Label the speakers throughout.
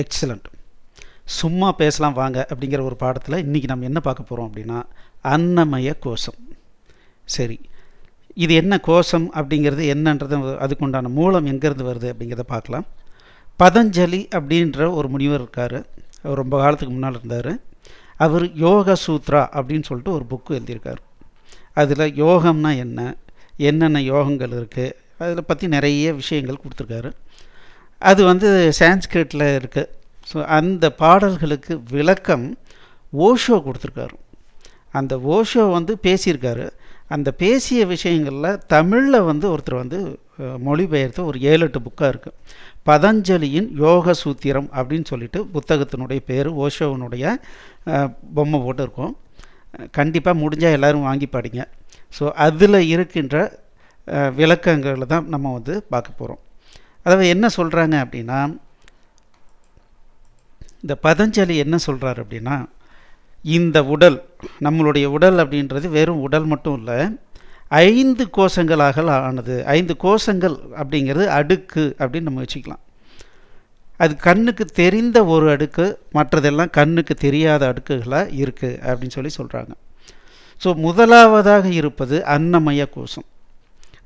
Speaker 1: excellent சும்மா பேசலாம் வாங்க அப்படிங்கிற ஒரு பாடத்தில் இன்றைக்கி நம்ம என்ன பார்க்க போகிறோம் அப்படின்னா அன்னமய கோஷம் சரி இது என்ன கோஷம் அப்படிங்கிறது என்னன்றது அதுக்குண்டான மூலம் எங்கேருந்து வருது அப்படிங்கிறத பார்க்கலாம் பதஞ்சலி அப்படின்ற ஒரு முனிவர் இருக்கார் அவர் ரொம்ப காலத்துக்கு முன்னால் இருந்தார் அவர் யோக சூத்ரா அப்படின்னு சொல்லிட்டு ஒரு புக்கு எழுதியிருக்கார் அதில் யோகம்னா என்ன என்னென்ன யோகங்கள் இருக்குது அதில் பற்றி நிறைய விஷயங்கள் கொடுத்துருக்காரு அது வந்து சான்ஸ்கிரிட்டில் இருக்குது ஸோ அந்த பாடல்களுக்கு விளக்கம் ஓஷோ கொடுத்துருக்காரு அந்த ஓஷோ வந்து பேசியிருக்காரு அந்த பேசிய விஷயங்களில் தமிழில் வந்து ஒருத்தர் வந்து மொழிபெயர்த்த ஒரு ஏழு எட்டு புக்காக இருக்குது பதஞ்சலியின் யோக சூத்திரம் அப்படின்னு சொல்லிட்டு புத்தகத்தினுடைய பேர் ஓஷோவனுடைய பொம்மை போட்டு இருக்கும் கண்டிப்பாக முடிஞ்சால் எல்லோரும் வாங்கி படிங்க ஸோ அதில் இருக்கின்ற விளக்கங்களை தான் நம்ம வந்து பார்க்க போகிறோம் அதாவது என்ன சொல்கிறாங்க அப்படின்னா இந்த பதஞ்சலி என்ன சொல்கிறார் அப்படின்னா இந்த உடல் நம்மளுடைய உடல் அப்படின்றது வெறும் உடல் மட்டும் இல்லை ஐந்து கோஷங்களாக ஆனது ஐந்து கோஷங்கள் அப்படிங்கிறது அடுக்கு அப்படின்னு நம்ம வச்சுக்கலாம் அது கண்ணுக்கு தெரிந்த ஒரு அடுக்கு மற்றதெல்லாம் கண்ணுக்கு தெரியாத அடுக்குகளாக இருக்குது அப்படின்னு சொல்லி சொல்கிறாங்க ஸோ முதலாவதாக இருப்பது அன்னமய கோஷம்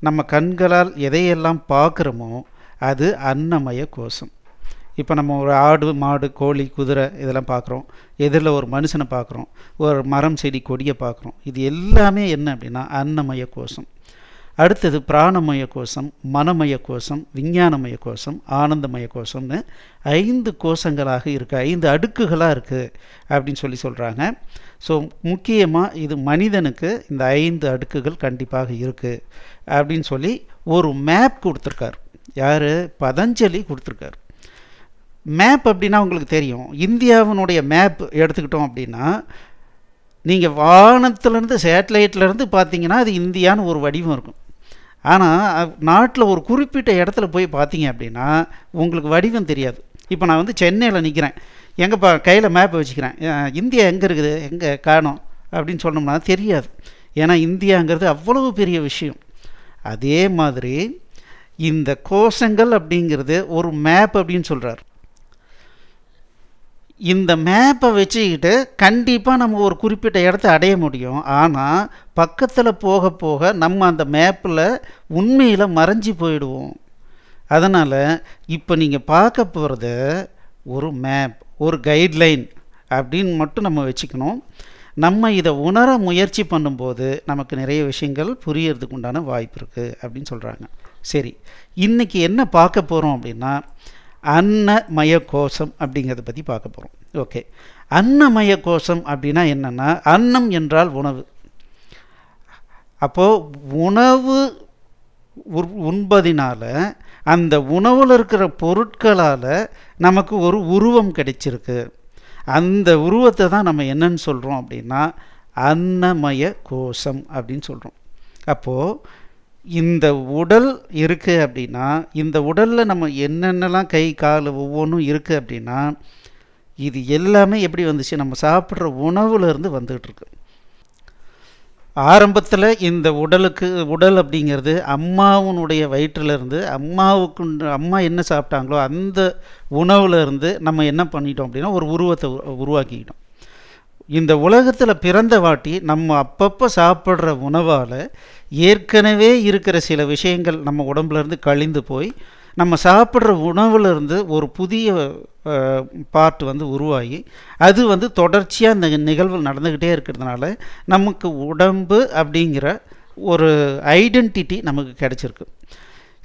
Speaker 1: நம்ம கண்களால் எதையெல்லாம் பார்க்குறோமோ அது அன்னமய கோஷம் இப்போ நம்ம ஒரு ஆடு மாடு கோழி குதிரை இதெல்லாம் பார்க்குறோம் எதிரில் ஒரு மனுஷனை பார்க்குறோம் ஒரு மரம் செடி கொடியை பார்க்குறோம் இது எல்லாமே என்ன அப்படின்னா அன்னமய கோஷம் அடுத்தது பிராணமய கோஷம் மனமய கோஷம் விஞ்ஞானமய கோஷம் ஆனந்தமய கோஷம்னு ஐந்து கோஷங்களாக இருக்குது ஐந்து அடுக்குகளாக இருக்குது அப்படின்னு சொல்லி சொல்கிறாங்க ஸோ முக்கியமாக இது மனிதனுக்கு இந்த ஐந்து அடுக்குகள் கண்டிப்பாக இருக்குது அப்படின்னு சொல்லி ஒரு மேப் கொடுத்துருக்கார் யார் பதஞ்சலி கொடுத்துருக்காரு மேப் அப்படின்னா உங்களுக்கு தெரியும் இந்தியாவினுடைய மேப் எடுத்துக்கிட்டோம் அப்படின்னா நீங்கள் வானத்துலேருந்து சேட்டலைட்லேருந்து பார்த்தீங்கன்னா அது இந்தியான்னு ஒரு வடிவம் இருக்கும் ஆனால் நாட்டில் ஒரு குறிப்பிட்ட இடத்துல போய் பார்த்தீங்க அப்படின்னா உங்களுக்கு வடிவம் தெரியாது இப்போ நான் வந்து சென்னையில் நிற்கிறேன் எங்கேப்பா கையில் மேப் வச்சுக்கிறேன் இந்தியா எங்கே இருக்குது எங்கே காணும் அப்படின்னு சொன்னோம்னா தெரியாது ஏன்னா இந்தியாங்கிறது அவ்வளவு பெரிய விஷயம் அதே மாதிரி இந்த கோஷங்கள் அப்படிங்கிறது ஒரு மேப் அப்படின்னு சொல்கிறார் இந்த மேப்பை வச்சுக்கிட்டு கண்டிப்பாக நம்ம ஒரு குறிப்பிட்ட இடத்த அடைய முடியும் ஆனால் பக்கத்தில் போக போக நம்ம அந்த மேப்பில் உண்மையில் மறைஞ்சி போயிடுவோம் அதனால் இப்போ நீங்கள் பார்க்க போகிறது ஒரு மேப் ஒரு கைட்லைன் அப்படின்னு மட்டும் நம்ம வச்சுக்கணும் நம்ம இதை உணர முயற்சி பண்ணும்போது நமக்கு நிறைய விஷயங்கள் புரியறதுக்கு உண்டான வாய்ப்பு இருக்குது அப்படின்னு சொல்கிறாங்க சரி இன்றைக்கி என்ன பார்க்க போகிறோம் அப்படின்னா அன்னமய கோஷம் அப்படிங்கிறத பற்றி பார்க்க போகிறோம் ஓகே அன்னமய கோஷம் அப்படின்னா என்னென்னா அன்னம் என்றால் உணவு அப்போது உணவு உண்பதினால் அந்த உணவில் இருக்கிற பொருட்களால் நமக்கு ஒரு உருவம் கிடைச்சிருக்கு அந்த உருவத்தை தான் நம்ம என்னன்னு சொல்கிறோம் அப்படின்னா அன்னமய கோஷம் அப்படின்னு சொல்கிறோம் அப்போது இந்த உடல் இருக்குது அப்படின்னா இந்த உடலில் நம்ம என்னென்னலாம் கை கால் ஒவ்வொன்றும் இருக்குது அப்படின்னா இது எல்லாமே எப்படி வந்துச்சு நம்ம சாப்பிட்ற உணவுலேருந்து வந்துகிட்ருக்கு ஆரம்பத்தில் இந்த உடலுக்கு உடல் அப்படிங்கிறது அம்மாவுனுடைய வயிற்றிலிருந்து அம்மாவுக்கு அம்மா என்ன சாப்பிட்டாங்களோ அந்த உணவுலேருந்து நம்ம என்ன பண்ணிட்டோம் அப்படின்னா ஒரு உருவத்தை உருவாக்கிக்கிட்டோம் இந்த உலகத்தில் பிறந்த வாட்டி நம்ம அப்பப்போ சாப்பிட்ற உணவால் ஏற்கனவே இருக்கிற சில விஷயங்கள் நம்ம உடம்புலேருந்து கழிந்து போய் நம்ம சாப்பிட்ற உணவுலேருந்து ஒரு புதிய பார்ட் வந்து உருவாகி அது வந்து தொடர்ச்சியாக இந்த நிகழ்வு நடந்துக்கிட்டே இருக்கிறதுனால நமக்கு உடம்பு அப்படிங்கிற ஒரு ஐடென்டிட்டி நமக்கு கிடச்சிருக்கு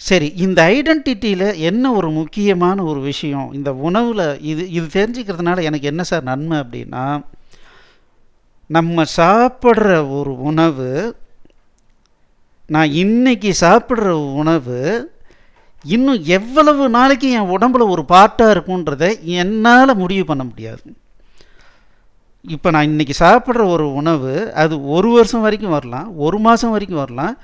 Speaker 1: சரி இந்த ஐடென்டிட்டியில் என்ன ஒரு முக்கியமான ஒரு விஷயம் இந்த உணவில் இது இது தெரிஞ்சுக்கிறதுனால எனக்கு என்ன சார் நன்மை அப்படின்னா நம்ம சாப்பிட்ற ஒரு உணவு நான் இன்னைக்கு சாப்பிட்ற உணவு இன்னும் எவ்வளவு நாளைக்கு என் உடம்புல ஒரு பாட்டாக இருக்குன்றதை என்னால் முடிவு பண்ண முடியாது இப்போ நான் இன்றைக்கி சாப்பிட்ற ஒரு உணவு அது ஒரு வருஷம் வரைக்கும் வரலாம் ஒரு மாதம் வரைக்கும் வரலாம்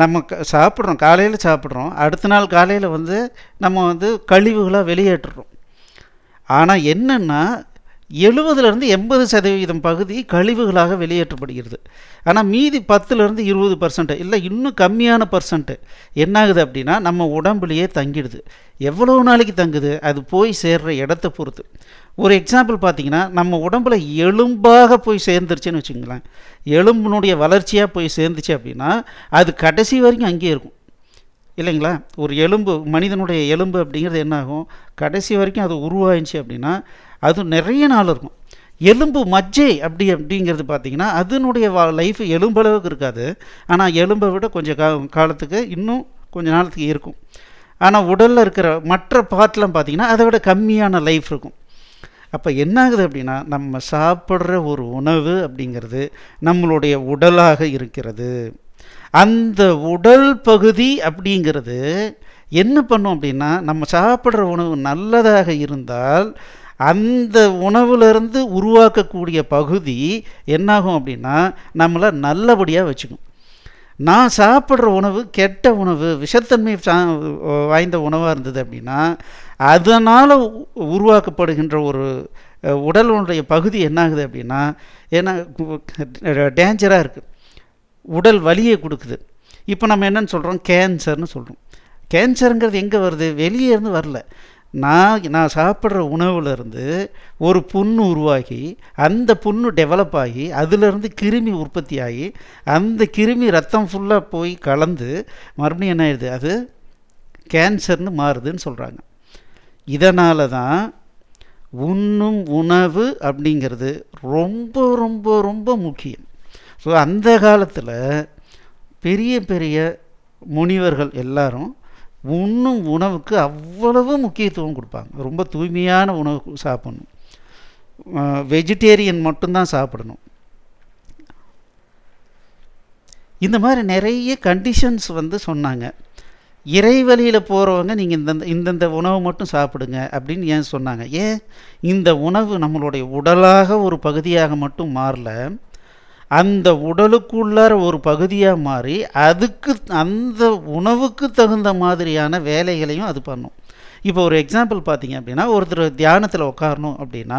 Speaker 1: நம்ம சாப்பிட்றோம் காலையில் சாப்பிட்றோம் அடுத்த நாள் காலையில் வந்து நம்ம வந்து கழிவுகளாக வெளியேற்றுறோம் ஆனால் என்னென்னா எழுபதுலேருந்து எண்பது சதவீதம் பகுதி கழிவுகளாக வெளியேற்றப்படுகிறது ஆனால் மீதி பத்துலேருந்து இருபது பர்சன்ட்டு இல்லை இன்னும் கம்மியான பர்சன்ட்டு என்னாகுது அப்படின்னா நம்ம உடம்புலையே தங்கிடுது எவ்வளோ நாளைக்கு தங்குது அது போய் சேர்கிற இடத்த பொறுத்து ஒரு எக்ஸாம்பிள் பார்த்திங்கன்னா நம்ம உடம்புல எலும்பாக போய் சேர்ந்துருச்சுன்னு வச்சுங்களேன் எலும்பினுடைய வளர்ச்சியாக போய் சேர்ந்துச்சு அப்படின்னா அது கடைசி வரைக்கும் அங்கேயே இருக்கும் இல்லைங்களா ஒரு எலும்பு மனிதனுடைய எலும்பு அப்படிங்கிறது என்னாகும் கடைசி வரைக்கும் அது உருவாயிடுச்சு அப்படின்னா அது நிறைய நாள் இருக்கும் எலும்பு மஜ்ஜை அப்படி அப்படிங்கிறது பார்த்தீங்கன்னா அதனுடைய வா லைஃப் எலும்பளவுக்கு இருக்காது ஆனால் எலும்பை விட கொஞ்சம் கா காலத்துக்கு இன்னும் கொஞ்சம் நாளத்துக்கு இருக்கும் ஆனால் உடலில் இருக்கிற மற்ற பாட்டெலாம் பார்த்திங்கன்னா அதை விட கம்மியான லைஃப் இருக்கும் அப்போ என்ன ஆகுது அப்படின்னா நம்ம சாப்பிட்ற ஒரு உணவு அப்படிங்கிறது நம்மளுடைய உடலாக இருக்கிறது அந்த உடல் பகுதி அப்படிங்கிறது என்ன பண்ணும் அப்படின்னா நம்ம சாப்பிட்ற உணவு நல்லதாக இருந்தால் அந்த உணவுலேருந்து உருவாக்கக்கூடிய பகுதி என்னாகும் அப்படின்னா நம்மளை நல்லபடியாக வச்சுக்கும் நான் சாப்பிட்ற உணவு கெட்ட உணவு விஷத்தன்மை வாய்ந்த உணவாக இருந்தது அப்படின்னா அதனால் உருவாக்கப்படுகின்ற ஒரு உடலுடைய பகுதி என்னாகுது அப்படின்னா ஏன்னா டேஞ்சராக இருக்குது உடல் வலியை கொடுக்குது இப்போ நம்ம என்னென்னு சொல்கிறோம் கேன்சர்னு சொல்கிறோம் கேன்சருங்கிறது எங்கே வருது வெளியே இருந்து வரல நான் நான் சாப்பிட்ற உணவுலேருந்து ஒரு புண்ணு உருவாகி அந்த புண்ணு டெவலப் ஆகி அதுலேருந்து கிருமி உற்பத்தி ஆகி அந்த கிருமி ரத்தம் ஃபுல்லாக போய் கலந்து மறுபடியும் என்ன ஆயிடுது அது கேன்சர்னு மாறுதுன்னு சொல்கிறாங்க இதனால தான் உண்ணும் உணவு அப்படிங்கிறது ரொம்ப ரொம்ப ரொம்ப முக்கியம் ஸோ அந்த காலத்தில் பெரிய பெரிய முனிவர்கள் எல்லாரும் உண்ணும் உணவுக்கு அவ்வளவு முக்கியத்துவம் கொடுப்பாங்க ரொம்ப தூய்மையான உணவு சாப்பிடணும் வெஜிடேரியன் மட்டும்தான் சாப்பிடணும் இந்த மாதிரி நிறைய கண்டிஷன்ஸ் வந்து சொன்னாங்க இறைவழியில் போகிறவங்க நீங்கள் இந்தந்த இந்தந்த உணவு மட்டும் சாப்பிடுங்க அப்படின்னு ஏன் சொன்னாங்க ஏன் இந்த உணவு நம்மளுடைய உடலாக ஒரு பகுதியாக மட்டும் மாறல அந்த உள்ளார ஒரு பகுதியாக மாறி அதுக்கு அந்த உணவுக்கு தகுந்த மாதிரியான வேலைகளையும் அது பண்ணும் இப்போ ஒரு எக்ஸாம்பிள் பார்த்தீங்க அப்படின்னா ஒருத்தர் தியானத்தில் உட்காரணும் அப்படின்னா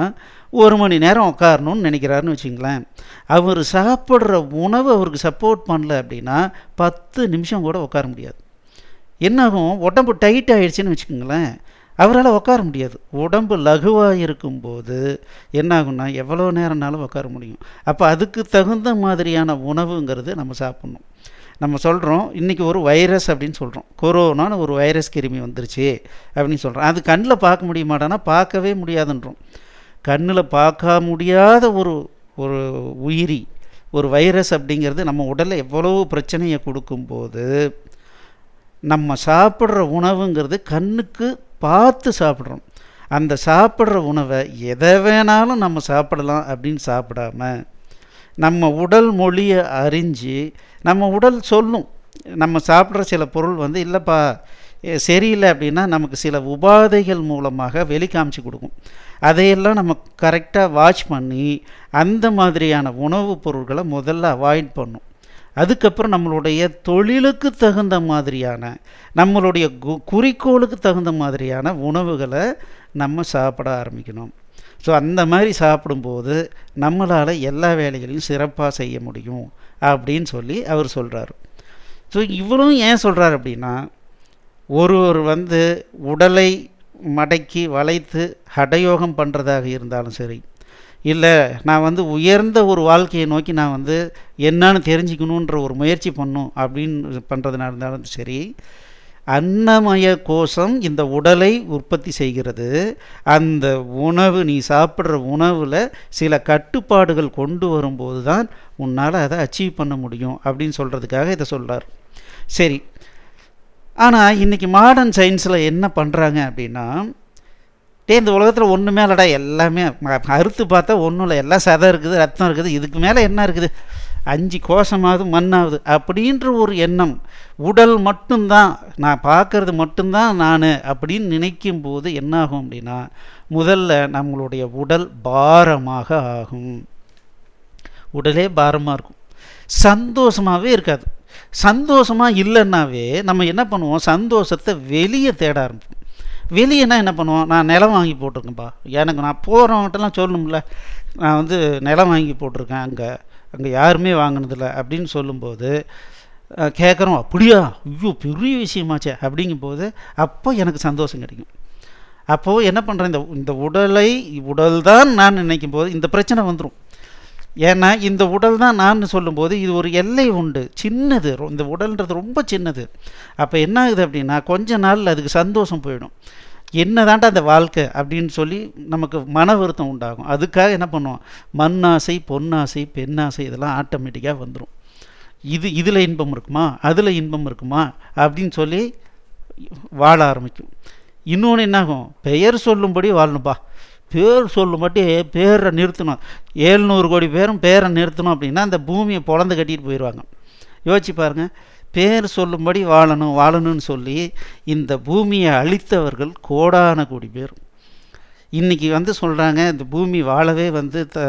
Speaker 1: ஒரு மணி நேரம் உட்காரணும்னு நினைக்கிறாருன்னு வச்சுங்களேன் அவர் சாப்பிட்ற உணவு அவருக்கு சப்போர்ட் பண்ணல அப்படின்னா பத்து நிமிஷம் கூட உட்கார முடியாது என்னாகும் உடம்பு டைட் ஆகிடுச்சின்னு வச்சுக்கோங்களேன் அவரால் உட்கார முடியாது உடம்பு லகுவாக இருக்கும்போது என்னாகும்னா எவ்வளோ நேரம்னாலும் உட்கார முடியும் அப்போ அதுக்கு தகுந்த மாதிரியான உணவுங்கிறது நம்ம சாப்பிட்ணும் நம்ம சொல்கிறோம் இன்றைக்கி ஒரு வைரஸ் அப்படின்னு சொல்கிறோம் கொரோனான்னு ஒரு வைரஸ் கிருமி வந்துருச்சு அப்படின்னு சொல்கிறோம் அது கண்ணில் பார்க்க முடிய பார்க்கவே முடியாதுன்றோம் கண்ணில் பார்க்க முடியாத ஒரு ஒரு உயிரி ஒரு வைரஸ் அப்படிங்கிறது நம்ம உடலில் எவ்வளோ பிரச்சனையை கொடுக்கும்போது நம்ம சாப்பிட்ற உணவுங்கிறது கண்ணுக்கு பார்த்து சாப்பிட்றோம் அந்த சாப்பிட்ற உணவை எதை வேணாலும் நம்ம சாப்பிடலாம் அப்படின்னு சாப்பிடாம நம்ம உடல் மொழியை அறிஞ்சு நம்ம உடல் சொல்லும் நம்ம சாப்பிட்ற சில பொருள் வந்து இல்லைப்பா சரியில்லை அப்படின்னா நமக்கு சில உபாதைகள் மூலமாக வெளிக்காமிச்சு கொடுக்கும் அதையெல்லாம் நம்ம கரெக்டாக வாட்ச் பண்ணி அந்த மாதிரியான உணவுப் பொருட்களை முதல்ல அவாய்ட் பண்ணும் அதுக்கப்புறம் நம்மளுடைய தொழிலுக்கு தகுந்த மாதிரியான நம்மளுடைய கு குறிக்கோளுக்கு தகுந்த மாதிரியான உணவுகளை நம்ம சாப்பிட ஆரம்பிக்கணும் ஸோ அந்த மாதிரி சாப்பிடும்போது நம்மளால் எல்லா வேலைகளையும் சிறப்பாக செய்ய முடியும் அப்படின்னு சொல்லி அவர் சொல்கிறார் ஸோ இவரும் ஏன் சொல்கிறார் அப்படின்னா ஒருவர் வந்து உடலை மடக்கி வளைத்து ஹடயோகம் பண்ணுறதாக இருந்தாலும் சரி இல்லை நான் வந்து உயர்ந்த ஒரு வாழ்க்கையை நோக்கி நான் வந்து என்னன்னு தெரிஞ்சுக்கணுன்ற ஒரு முயற்சி பண்ணும் அப்படின்னு பண்ணுறதுனால இருந்தாலும் சரி அன்னமய கோஷம் இந்த உடலை உற்பத்தி செய்கிறது அந்த உணவு நீ சாப்பிட்ற உணவில் சில கட்டுப்பாடுகள் கொண்டு வரும்போது தான் உன்னால் அதை அச்சீவ் பண்ண முடியும் அப்படின்னு சொல்கிறதுக்காக இதை சொல்கிறார் சரி ஆனால் இன்றைக்கி மாடர்ன் சயின்ஸில் என்ன பண்ணுறாங்க அப்படின்னா டே இந்த உலகத்தில் ஒன்று மேலடா எல்லாமே அறுத்து பார்த்தா ஒன்றும் இல்லை எல்லாம் சதை இருக்குது ரத்தம் இருக்குது இதுக்கு மேலே என்ன இருக்குது அஞ்சு கோஷமாவது மண்ணாவது அப்படின்ற ஒரு எண்ணம் உடல் மட்டும்தான் நான் பார்க்கறது மட்டும்தான் நான் அப்படின்னு நினைக்கும் போது என்னாகும் அப்படின்னா முதல்ல நம்மளுடைய உடல் பாரமாக ஆகும் உடலே பாரமாக இருக்கும் சந்தோஷமாகவே இருக்காது சந்தோஷமாக இல்லைன்னாவே நம்ம என்ன பண்ணுவோம் சந்தோஷத்தை வெளியே தேட ஆரம்பிப்போம் வெளியேனா என்ன பண்ணுவோம் நான் நிலம் வாங்கி போட்டிருக்கேன்ப்பா எனக்கு நான் போகிறவங்கிட்டலாம் சொல்லணும்ல நான் வந்து நிலம் வாங்கி போட்டிருக்கேன் அங்கே அங்கே யாருமே வாங்கினதில்ல அப்படின்னு சொல்லும்போது கேட்குறோம் அப்படியா ஐயோ பெரிய விஷயமாச்சே அப்படிங்கும்போது அப்போ எனக்கு சந்தோஷம் கிடைக்கும் அப்போது என்ன பண்ணுறேன் இந்த இந்த உடலை உடல் தான் நான் நினைக்கும் போது இந்த பிரச்சனை வந்துடும் ஏன்னா இந்த உடல் தான் நான் சொல்லும்போது இது ஒரு எல்லை உண்டு சின்னது இந்த உடல்ன்றது ரொம்ப சின்னது அப்போ என்ன ஆகுது அப்படின்னா கொஞ்ச நாள் அதுக்கு சந்தோஷம் போயிடும் என்ன அந்த வாழ்க்கை அப்படின்னு சொல்லி நமக்கு மன வருத்தம் உண்டாகும் அதுக்காக என்ன பண்ணுவோம் மண்ணாசை பொன்னாசை பெண்ணாசை இதெல்லாம் ஆட்டோமேட்டிக்காக வந்துடும் இது இதில் இன்பம் இருக்குமா அதில் இன்பம் இருக்குமா அப்படின்னு சொல்லி வாழ ஆரம்பிக்கும் இன்னொன்று என்னாகும் பெயர் சொல்லும்படி வாழணும்பா பேர் சொல்லு மட்டும் பேரை நிறுத்தணும் ஏழ்நூறு கோடி பேரும் பேரை நிறுத்தணும் அப்படின்னா அந்த பூமியை பொழந்து கட்டிகிட்டு போயிடுவாங்க யோசிச்சு பாருங்கள் பேர் சொல்லும்படி வாழணும் வாழணும்னு சொல்லி இந்த பூமியை அழித்தவர்கள் கோடான கோடி பேர் இன்றைக்கி வந்து சொல்கிறாங்க இந்த பூமி வாழவே வந்து த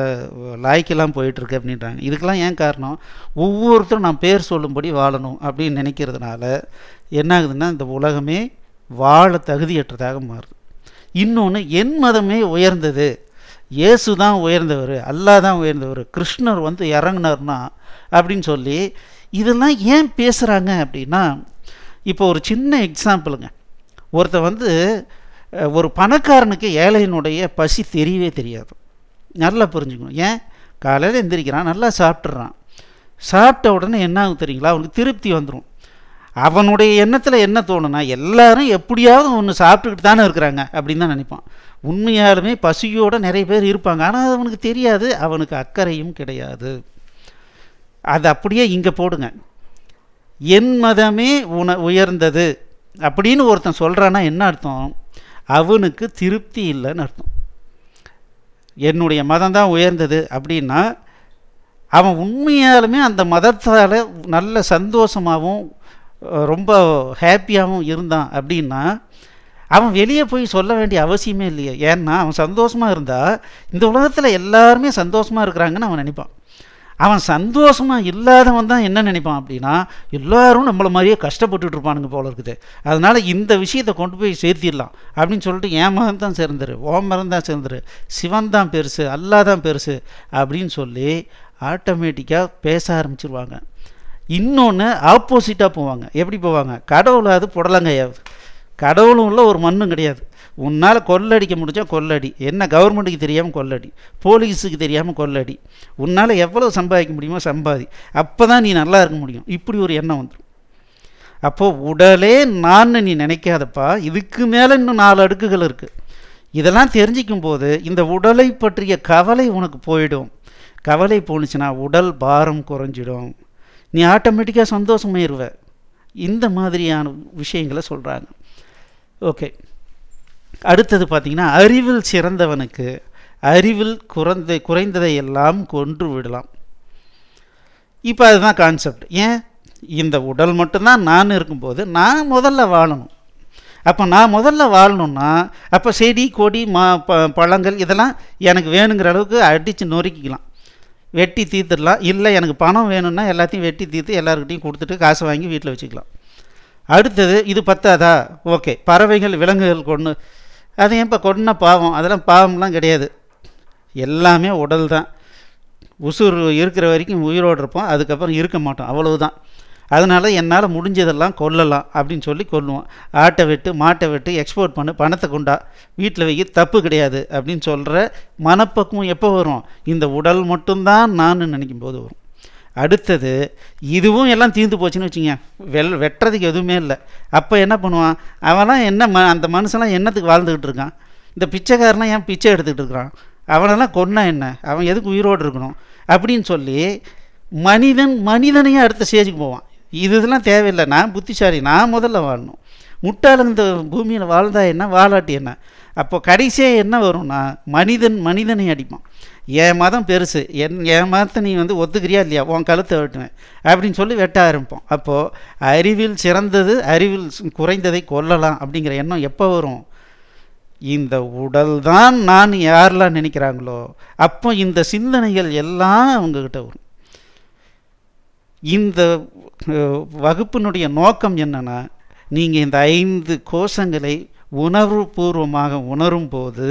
Speaker 1: லாய்க்கெல்லாம் போயிட்டுருக்கு அப்படின்றாங்க இதுக்கெல்லாம் ஏன் காரணம் ஒவ்வொருத்தரும் நான் பேர் சொல்லும்படி வாழணும் அப்படின்னு நினைக்கிறதுனால என்ன ஆகுதுன்னா இந்த உலகமே வாழ தகுதியற்றதாக மாறுது இன்னொன்று என் மதமே உயர்ந்தது இயேசு தான் உயர்ந்தவர் அல்லா தான் உயர்ந்தவர் கிருஷ்ணர் வந்து இறங்கினார்னா அப்படின்னு சொல்லி இதெல்லாம் ஏன் பேசுகிறாங்க அப்படின்னா இப்போ ஒரு சின்ன எக்ஸாம்பிளுங்க ஒருத்தர் வந்து ஒரு பணக்காரனுக்கு ஏழையினுடைய பசி தெரியவே தெரியாது நல்லா புரிஞ்சுக்கணும் ஏன் காலையில் எந்திரிக்கிறான் நல்லா சாப்பிட்றான் சாப்பிட்ட உடனே என்ன ஆகும் தெரியுங்களா அவனுக்கு திருப்தி வந்துடும் அவனுடைய எண்ணத்தில் என்ன தோணுனா எல்லாரும் எப்படியாவது ஒன்று சாப்பிட்டுக்கிட்டு தானே இருக்கிறாங்க அப்படின்னு தான் நினைப்பான் உண்மையாலுமே பசியோடு நிறைய பேர் இருப்பாங்க ஆனால் அவனுக்கு தெரியாது அவனுக்கு அக்கறையும் கிடையாது அது அப்படியே இங்கே போடுங்க என் மதமே உண உயர்ந்தது அப்படின்னு ஒருத்தன் சொல்கிறான்னா என்ன அர்த்தம் அவனுக்கு திருப்தி இல்லைன்னு அர்த்தம் என்னுடைய மதம் தான் உயர்ந்தது அப்படின்னா அவன் உண்மையாலுமே அந்த மதத்தால் நல்ல சந்தோஷமாகவும் ரொம்ப ஹாப்பியாகவும் இருந்தான் அப்படின்னா அவன் வெளியே போய் சொல்ல வேண்டிய அவசியமே இல்லையே ஏன்னா அவன் சந்தோஷமாக இருந்தால் இந்த உலகத்தில் எல்லாருமே சந்தோஷமாக இருக்கிறாங்கன்னு அவன் நினைப்பான் அவன் சந்தோஷமாக இல்லாதவன் தான் என்ன நினைப்பான் அப்படின்னா எல்லோரும் நம்மளை மாதிரியே கஷ்டப்பட்டுட்டு இருப்பானுங்க போல இருக்குது அதனால் இந்த விஷயத்தை கொண்டு போய் சேர்த்திடலாம் அப்படின்னு சொல்லிட்டு என் மகன் தான் சேர்ந்துரு ஓ மரம் தான் சேர்ந்துரு சிவன் தான் பெருசு அல்லாதான் தான் பெருசு அப்படின்னு சொல்லி ஆட்டோமேட்டிக்காக பேச ஆரம்பிச்சிருவாங்க இன்னொன்று ஆப்போசிட்டாக போவாங்க எப்படி போவாங்க கடவுளாவது புடலங்கையாவது கடவுளும் உள்ள ஒரு மண்ணும் கிடையாது உன்னால் கொள்ளடிக்க முடிஞ்சால் கொள்ளடி என்ன கவர்மெண்ட்டுக்கு தெரியாமல் கொள்ளடி போலீஸுக்கு தெரியாமல் கொள்ளடி உன்னால் எவ்வளோ சம்பாதிக்க முடியுமோ சம்பாதி அப்போ தான் நீ நல்லா இருக்க முடியும் இப்படி ஒரு எண்ணம் வந்துடும் அப்போது உடலே நான் நீ நினைக்காதப்பா இதுக்கு மேலே இன்னும் நாலு அடுக்குகள் இருக்குது இதெல்லாம் தெரிஞ்சிக்கும் போது இந்த உடலை பற்றிய கவலை உனக்கு போயிடும் கவலை போணுச்சுன்னா உடல் பாரம் குறைஞ்சிடும் நீ ஆட்டோமேட்டிக்காக சந்தோஷமாயிருவ இந்த மாதிரியான விஷயங்களை சொல்கிறாங்க ஓகே அடுத்தது பார்த்திங்கன்னா அறிவில் சிறந்தவனுக்கு அறிவில் குறைந்த குறைந்ததை எல்லாம் கொன்று விடலாம் இப்போ அதுதான் கான்செப்ட் ஏன் இந்த உடல் மட்டும்தான் நான் இருக்கும்போது நான் முதல்ல வாழணும் அப்போ நான் முதல்ல வாழணும்னா அப்போ செடி கொடி மா பழங்கள் இதெல்லாம் எனக்கு வேணுங்கிற அளவுக்கு அடித்து நொறுக்கிக்கலாம் வெட்டி தீர்த்துடலாம் இல்லை எனக்கு பணம் வேணும்னா எல்லாத்தையும் வெட்டி தீர்த்து எல்லாருக்கிட்டையும் கொடுத்துட்டு காசை வாங்கி வீட்டில் வச்சுக்கலாம் அடுத்தது இது பத்தாதா ஓகே பறவைகள் விலங்குகள் கொண்டு அது இப்போ கொண்ட பாவம் அதெல்லாம் பாவம்லாம் கிடையாது எல்லாமே உடல் தான் உசுறு இருக்கிற வரைக்கும் உயிரோடு இருப்போம் அதுக்கப்புறம் இருக்க மாட்டோம் அவ்வளவுதான் அதனால் என்னால் முடிஞ்சதெல்லாம் கொல்லலாம் அப்படின்னு சொல்லி கொல்லுவோம் ஆட்டை வெட்டு மாட்டை வெட்டு எக்ஸ்போர்ட் பண்ணு பணத்தை கொண்டா வீட்டில் வைக்க தப்பு கிடையாது அப்படின்னு சொல்கிற மனப்பக்குவம் எப்போ வரும் இந்த உடல் மட்டும்தான் நான் நினைக்கும் போது வரும் அடுத்தது இதுவும் எல்லாம் தீர்ந்து போச்சுன்னு வச்சுங்க வெல் வெட்டுறதுக்கு எதுவுமே இல்லை அப்போ என்ன பண்ணுவான் அவனாம் என்ன ம அந்த மனுஷெல்லாம் என்னத்துக்கு வாழ்ந்துக்கிட்டு இருக்கான் இந்த பிச்சைக்காரன்லாம் ஏன் பிச்சை எடுத்துக்கிட்டு இருக்கிறான் அவனெல்லாம் கொன்னா என்ன அவன் எதுக்கு உயிரோடு இருக்கணும் அப்படின்னு சொல்லி மனிதன் மனிதனையும் அடுத்த ஸ்டேஜுக்கு போவான் இது இதெல்லாம் தேவையில்லை நான் புத்திசாலி நான் முதல்ல வாழணும் முட்டால் இந்த பூமியில் வாழ்ந்தா என்ன வாழாட்டி என்ன அப்போ கடைசியாக என்ன வரும்னா மனிதன் மனிதனை அடிப்பான் என் மதம் பெருசு என் என் மதத்தை நீ வந்து ஒத்துக்கிறியா இல்லையா உன் கழுத்தை வெட்டுவேன் அப்படின்னு சொல்லி வெட்ட ஆரம்பிப்போம் அப்போது அறிவில் சிறந்தது அறிவில் குறைந்ததை கொல்லலாம் அப்படிங்கிற எண்ணம் எப்போ வரும் இந்த உடல் தான் நான் யாரெல்லாம் நினைக்கிறாங்களோ அப்போ இந்த சிந்தனைகள் எல்லாம் அவங்கக்கிட்ட வரும் இந்த வகுப்பினுடைய நோக்கம் என்னென்னா நீங்கள் இந்த ஐந்து கோஷங்களை உணர்வு பூர்வமாக உணரும்போது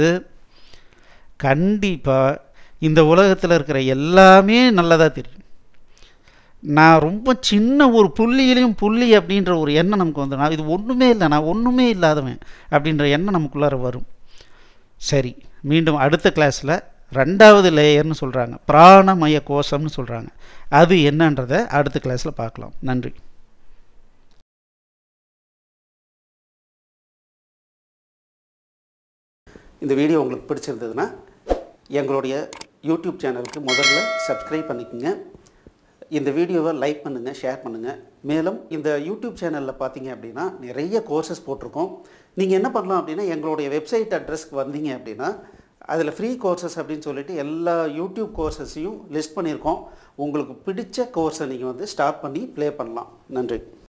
Speaker 1: கண்டிப்பாக இந்த உலகத்தில் இருக்கிற எல்லாமே நல்லதாக தெரியும் நான் ரொம்ப சின்ன ஒரு புள்ளியிலையும் புள்ளி அப்படின்ற ஒரு எண்ணம் நமக்கு வந்துடும் இது ஒன்றுமே இல்லை நான் ஒன்றுமே இல்லாதவன் அப்படின்ற எண்ணம் நமக்குள்ளார வரும் சரி மீண்டும் அடுத்த கிளாஸில் ரெண்டாவது லேயர்னு சொல்கிறாங்க பிராணமய கோஷம்னு சொல்கிறாங்க அது என்னன்றதை அடுத்த கிளாஸில் பார்க்கலாம் நன்றி இந்த வீடியோ உங்களுக்கு பிடிச்சிருந்ததுன்னா எங்களுடைய யூடியூப் சேனலுக்கு முதல்ல சப்ஸ்கிரைப் பண்ணிக்கோங்க இந்த வீடியோவை லைக் பண்ணுங்கள் ஷேர் பண்ணுங்கள் மேலும் இந்த யூடியூப் சேனலில் பார்த்தீங்க அப்படின்னா நிறைய கோர்சஸ் போட்டிருக்கோம் நீங்கள் என்ன பண்ணலாம் அப்படின்னா எங்களுடைய வெப்சைட் அட்ரஸ்க்கு வந்தீங்க அப்படின்னா அதில் ஃப்ரீ கோர்சஸ் அப்படின்னு சொல்லிட்டு எல்லா யூடியூப் கோர்சஸையும் லிஸ்ட் பண்ணியிருக்கோம் உங்களுக்கு பிடிச்ச கோர்ஸை நீங்கள் வந்து ஸ்டார்ட் பண்ணி ப்ளே பண்ணலாம் நன்றி